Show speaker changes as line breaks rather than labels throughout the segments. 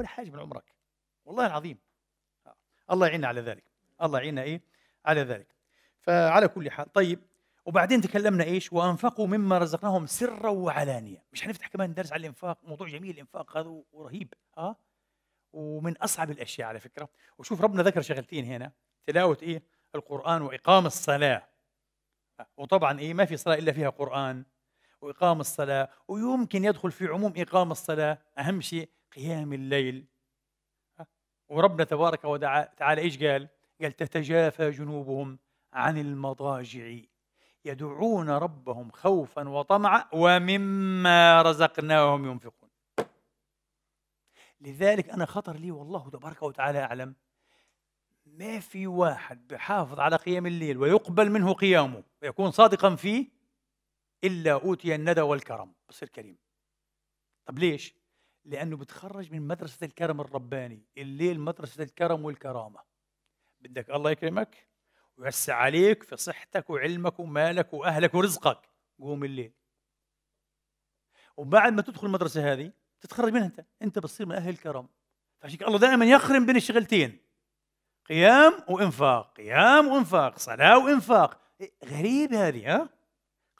ولا حاجه من عمرك والله العظيم الله يعيننا على ذلك الله يعيننا ايه على ذلك فعلى كل حال طيب وبعدين تكلمنا ايش وانفقوا مما رزقناهم سرا وعلانيه مش هنفتح كمان درس على الانفاق موضوع جميل الانفاق هذا ورهيب اه ومن اصعب الاشياء على فكره وشوف ربنا ذكر شغلتين هنا تلاوه ايه القران واقام الصلاه وطبعا ايه ما في صلاه الا فيها قران وإقام الصلاة ويمكن يدخل في عموم إقام الصلاة أهم شيء قيام الليل وربنا تبارك وتعالى إيش قال؟ قال تتجافى جنوبهم عن المضاجع يدعون ربهم خوفا وطمعا ومما رزقناهم ينفقون لذلك أنا خطر لي والله تبارك وتعالى أعلم ما في واحد بحافظ على قيام الليل ويقبل منه قيامه ويكون صادقا فيه إلا أوتي الندى والكرم بصير كريم طب ليش؟ لأنه بتخرج من مدرسة الكرم الرباني الليل مدرسة الكرم والكرامة بدك الله يكرمك ويوسع عليك في صحتك وعلمك ومالك وأهلك ورزقك قوم الليل وبعد ما تدخل المدرسة هذه تتخرج منها أنت أنت بتصير من أهل الكرم فعشان الله دائما يخرم بين الشغلتين قيام وإنفاق قيام وإنفاق صلاة وإنفاق إيه، غريب هذه ها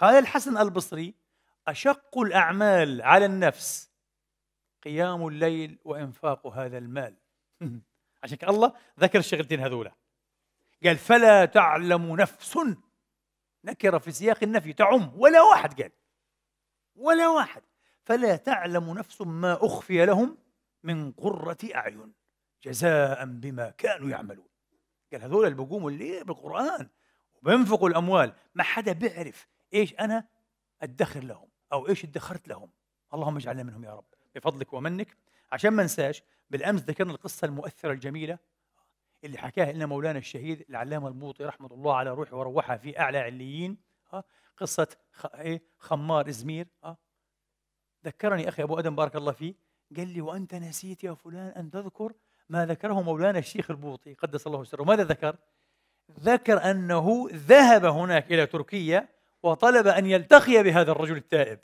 قال الحسن البصري أشق الأعمال على النفس قيام الليل وإنفاق هذا المال عشان الله ذكر الشغلتين هذولا قال فلا تعلم نفس نكرة في سياق النفي تعم ولا واحد قال ولا واحد فلا تعلم نفس ما أخفي لهم من قرة أعين جزاء بما كانوا يعملون قال هذول اللي بيقوموا الليل بالقرآن وبينفقوا الأموال ما حدا بيعرف ايش انا ادخر لهم او ايش ادخرت لهم اللهم اجعلنا منهم يا رب بفضلك ومنك عشان ما انساش بالامس ذكرنا القصه المؤثره الجميله اللي حكاها لنا مولانا الشهيد العلامه البوطي رحمه الله على روحه وروحها في اعلى عليين آه، قصه إيه، خمار ازمير آه. ذكرني اخي ابو ادم بارك الله فيه قال لي وانت نسيت يا فلان ان تذكر ما ذكره مولانا الشيخ البوطي قدس الله سره ماذا ذكر؟ ذكر انه ذهب هناك الى تركيا وطلب أن يلتقي بهذا الرجل التائب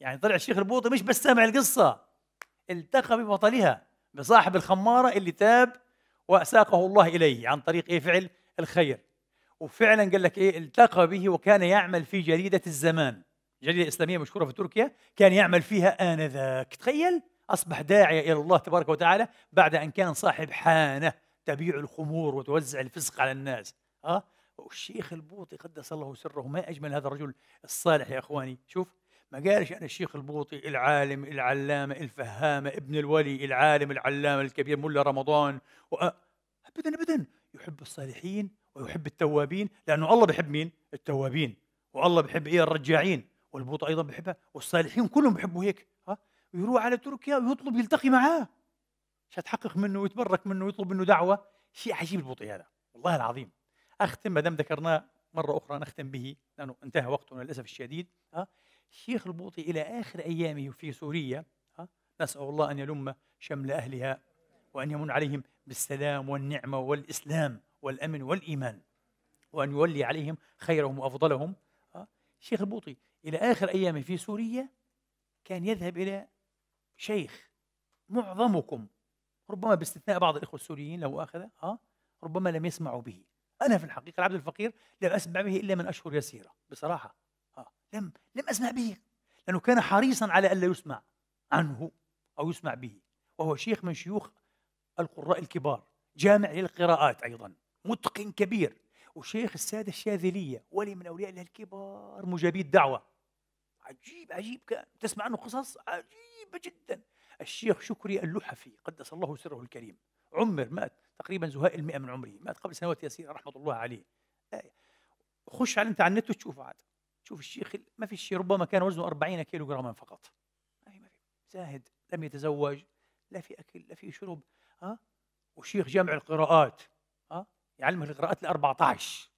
يعني طلع الشيخ البوطي مش بس سامع القصة التقى ببطلها بصاحب الخمارة اللي تاب وأساقه الله إليه عن طريق إيه فعل الخير وفعلا قال لك إيه التقى به وكان يعمل في جريدة الزمان جريدة إسلامية مشهورة في تركيا كان يعمل فيها آنذاك تخيل أصبح داعية إلى الله تبارك وتعالى بعد أن كان صاحب حانة تبيع الخمور وتوزع الفسق على الناس أه؟ والشيخ البوطي قدس الله سره ما أجمل هذا الرجل الصالح يا إخواني شوف ما قالش أنا الشيخ البوطي العالم العلامة الفهامة ابن الولي العالم العلامة الكبير ملا رمضان أبدا أبدا يحب الصالحين ويحب التوابين لأنه الله بيحب مين؟ التوابين والله بيحب إيه الرجاعين والبوطي أيضا بيحبها والصالحين كلهم بيحبوا هيك ها يروح على تركيا ويطلب يلتقي معاه عشان تحقق منه ويتبرك منه ويطلب منه دعوة شيء عجيب البوطي هذا والله العظيم اختم ما دام ذكرناه مره اخرى نختم به لانه انتهى وقتنا للاسف الشديد أه؟ الشيخ البوطي الى اخر ايامه في سوريا أه؟ نسال الله ان يلم شمل اهلها وان يمن عليهم بالسلام والنعمه والاسلام والامن والايمان وان يولي عليهم خيرهم وافضلهم أه؟ الشيخ البوطي الى اخر ايامه في سوريا كان يذهب الى شيخ معظمكم ربما باستثناء بعض الاخوه السوريين لو اخذ أه؟ ربما لم يسمعوا به أنا في الحقيقة العبد الفقير لم أسمع به إلا من أشهر يسيرة بصراحة آه. لم لم أسمع به لأنه كان حريصا على ألا يسمع عنه أو يسمع به وهو شيخ من شيوخ القراء الكبار جامع للقراءات أيضا متقن كبير وشيخ السادة الشاذلية ولي من أولياء الله الكبار مجابي الدعوة عجيب عجيب كان تسمع عنه قصص عجيبة جدا الشيخ شكري اللحفي قدس الله سره الكريم عمر مات تقريبا زهاء المئة من عمره مات قبل سنوات يسيرة رحمة الله عليه خش على انت على النت وتشوفه عاد شوف الشيخ ما في شيء ربما كان وزنه 40 كيلو جراما فقط ما في زاهد لم يتزوج لا في اكل لا في شرب ها آه؟ وشيخ جامع القراءات ها آه؟ يعلم القراءات ال 14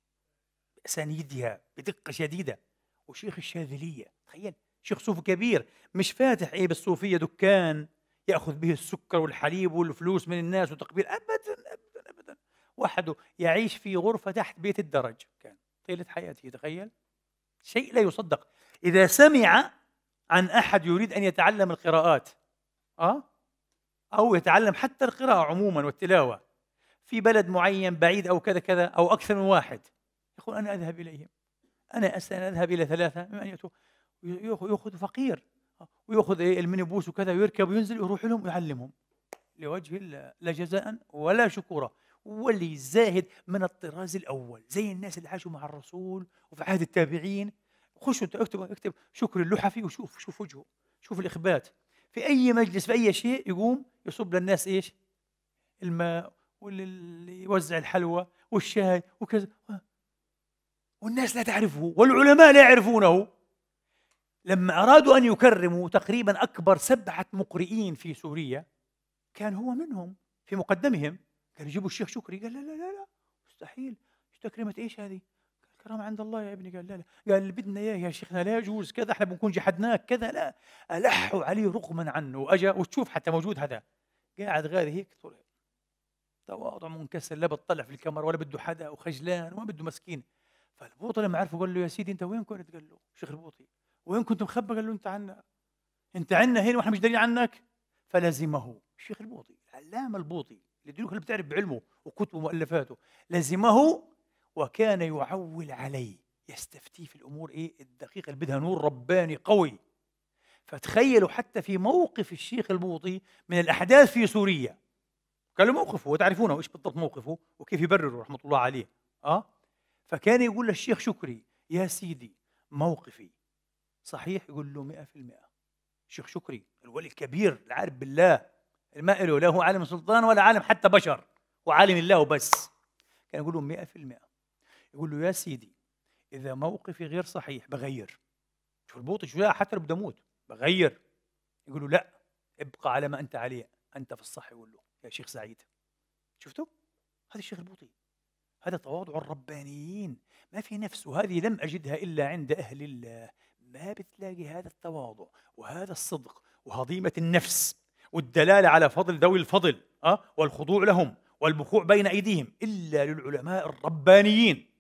باسانيدها بدقه شديده وشيخ الشاذليه تخيل شيخ صوفي كبير مش فاتح ايه بالصوفيه دكان ياخذ به السكر والحليب والفلوس من الناس وتقبيل ابدا ابدا ابدا وحده يعيش في غرفه تحت بيت الدرج كان طيله حياته تخيل شيء لا يصدق اذا سمع عن احد يريد ان يتعلم القراءات اه او يتعلم حتى القراءه عموما والتلاوه في بلد معين بعيد او كذا كذا او اكثر من واحد يقول انا اذهب اليهم انا اذهب الى ثلاثه من ياتوا ياخذ فقير وياخذ ايه الميني بوس وكذا ويركب وينزل ويروح لهم ويعلمهم لوجه الله لا جزاء ولا شكورا واللي زاهد من الطراز الاول زي الناس اللي عاشوا مع الرسول وفي عهد التابعين خشوا انت اكتب اكتب شكر اللحفي وشوف شوف وجهه شوف الاخبات في اي مجلس في اي شيء يقوم يصب للناس ايش؟ الماء واللي يوزع الحلوى والشاي وكذا والناس لا تعرفه والعلماء لا يعرفونه لما أرادوا أن يكرموا تقريبا أكبر سبعة مقرئين في سوريا كان هو منهم في مقدمهم كان يجيبوا الشيخ شكري قال لا لا لا لا مستحيل تكرمة إيش هذه؟ الكرامة عند الله يا ابني قال لا لا قال اللي بدنا إياه يا شيخنا لا يجوز كذا احنا بنكون جحدناك كذا لا ألحوا عليه رغما عنه وأجا وتشوف حتى موجود هذا قاعد غادي هيك طول تواضع منكسر لا بتطلع في الكاميرا ولا بده حدا وخجلان وما بده مسكين فالبوطي لما عرفه قال له يا سيدي انت وين كنت؟ قال له شيخ البوطي وين كنت مخبى قال له أنت عنا أنت عنا هنا وإحنا مش دارين عنك فلزمه الشيخ البوطي العلامة البوطي اللي اللي بتعرف بعلمه وكتبه ومؤلفاته لزمه وكان يعول عليه يستفتيه في الأمور إيه الدقيقة اللي بدها نور رباني قوي فتخيلوا حتى في موقف الشيخ البوطي من الأحداث في سوريا كان له موقفه وتعرفونه ايش بالضبط موقفه وكيف يبرره رحمه الله عليه اه فكان يقول للشيخ شكري يا سيدي موقفي صحيح يقول له 100% شيخ شكري الولي الكبير العارف بالله ما له لا هو عالم سلطان ولا عالم حتى بشر وعالم الله وبس كان يقول له 100% يقول له يا سيدي اذا موقفي غير صحيح بغير شوف البوط شو حتى لو بدي اموت بغير يقول له لا ابقى على ما انت عليه انت في الصح يقول له يا شيخ سعيد شفتوا هذا الشيخ البوطي هذا تواضع الربانيين ما في نفس وهذه لم أجدها إلا عند أهل الله ما بتلاقي هذا التواضع وهذا الصدق وهضيمة النفس والدلالة على فضل ذوي الفضل أه؟ والخضوع لهم والبخوع بين أيديهم إلا للعلماء الربانيين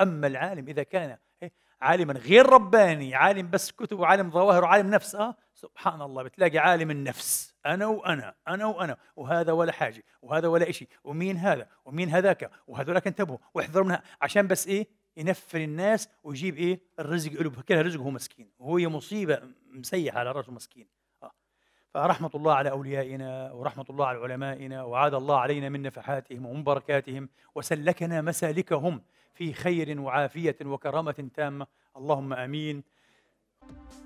أما العالم إذا كان إيه، عالما غير رباني عالم بس كتب وعالم ظواهر وعالم نفس أه؟ سبحان الله بتلاقي عالم النفس أنا وأنا أنا وأنا وهذا ولا حاجة وهذا ولا إشي ومين هذا ومين هذاك وهذولك انتبهوا واحذروا منها عشان بس إيه ينفر الناس ويجيب ايه الرزق له رزق رزقه مسكين وهي مصيبه مسيحه على راسه مسكين آه. فرحمه الله على اوليائنا ورحمه الله على علمائنا وعاد الله علينا من نفحاتهم ومن بركاتهم وسلكنا مسالكهم في خير وعافيه وكرامه تامه اللهم امين